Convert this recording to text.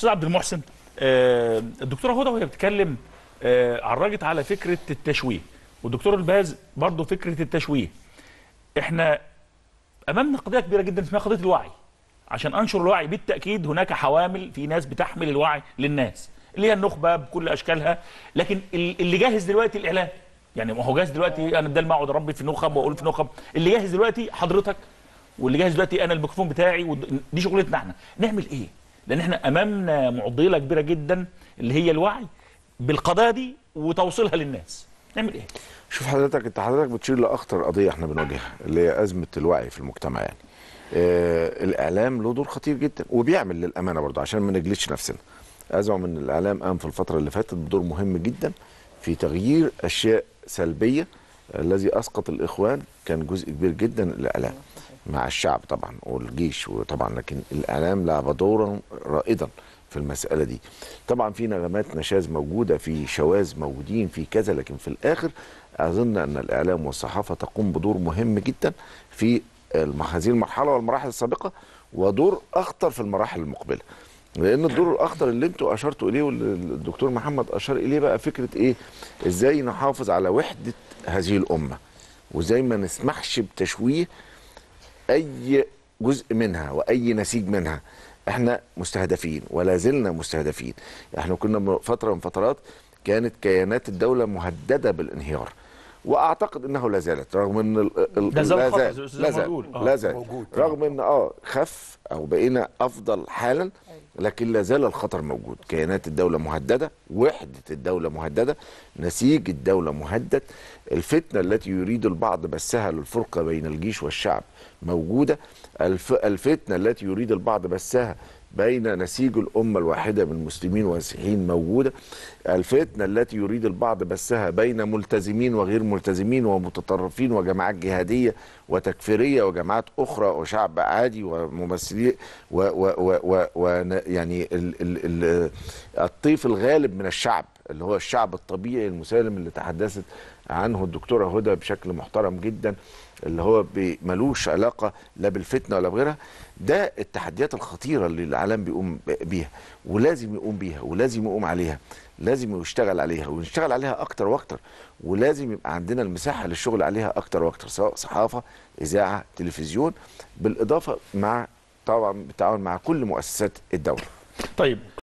استاذ عبد المحسن آه، الدكتوره هدى وهي بتتكلم آه، عرجت على فكره التشويه والدكتور الباز برضه فكره التشويه احنا امامنا قضيه كبيره جدا اسمها قضيه الوعي عشان انشر الوعي بالتاكيد هناك حوامل في ناس بتحمل الوعي للناس اللي هي النخبه بكل اشكالها لكن اللي جاهز دلوقتي الاعلام يعني ما هو جاهز دلوقتي انا بدل ما اقعد اربي في النخب واقول في النخب اللي جاهز دلوقتي حضرتك واللي جاهز دلوقتي انا الميكروفون بتاعي ودي شغلتنا احنا نعمل ايه لان احنا امامنا معضله كبيره جدا اللي هي الوعي بالقضايا دي وتوصيلها للناس نعمل ايه شوف حضرتك انت حضرتك بتشير لاخطر قضيه احنا بنواجهها اللي هي ازمه الوعي في المجتمع يعني آه الاعلام له دور خطير جدا وبيعمل للامانه برضه عشان ما نجلدش نفسنا ازعم ان الاعلام قام في الفتره اللي فاتت بدور مهم جدا في تغيير اشياء سلبيه الذي اسقط الاخوان كان جزء كبير جدا الاعلام مع الشعب طبعا والجيش وطبعا لكن الاعلام لعب دورا رائدا في المساله دي طبعا في نغمات نشاز موجوده في شواذ موجودين في كذا لكن في الاخر اظن ان الاعلام والصحافه تقوم بدور مهم جدا في هذه المرحله والمراحل السابقه ودور اخطر في المراحل المقبله لان الدور الاخطر اللي انتوا اشرتوا اليه والدكتور محمد اشار اليه بقى فكره ايه ازاي نحافظ على وحده هذه الامه وزي ما نسمحش بتشويه اي جزء منها واي نسيج منها احنا مستهدفين ولا زلنا مستهدفين احنا كنا فتره من فترات كانت كيانات الدوله مهدده بالانهيار واعتقد انه لا زالت رغم ان لا زال آه، لا زال لا رغم ان اه خف او بقينا افضل حالا لكن لا زال الخطر موجود كيانات الدوله مهدده وحده الدوله مهدده نسيج الدوله مهدد الفتنه التي يريد البعض بثها للفرقه بين الجيش والشعب موجوده الف... الفتنه التي يريد البعض بثها بين نسيج الأمة الواحدة من المسلمين والمسيحيين موجودة الفتنة التي يريد البعض بثها بين ملتزمين وغير ملتزمين ومتطرفين وجماعات جهادية وتكفيرية وجماعات أخرى وشعب عادي وممثلين و, و, و, و, و يعني ال ال ال الطيف الغالب من الشعب اللي هو الشعب الطبيعي المسالم اللي تحدثت عنه الدكتوره هدى بشكل محترم جدا اللي هو ملوش علاقه لا بالفتنه ولا بغيرها ده التحديات الخطيره اللي العالم بيقوم بيها ولازم يقوم بيها ولازم يقوم عليها لازم يشتغل عليها ونشتغل عليها اكتر واكتر ولازم يبقى عندنا المساحه للشغل عليها اكتر واكتر سواء صحافه اذاعه تلفزيون بالاضافه مع طبعا بالتعاون مع كل مؤسسات الدوله طيب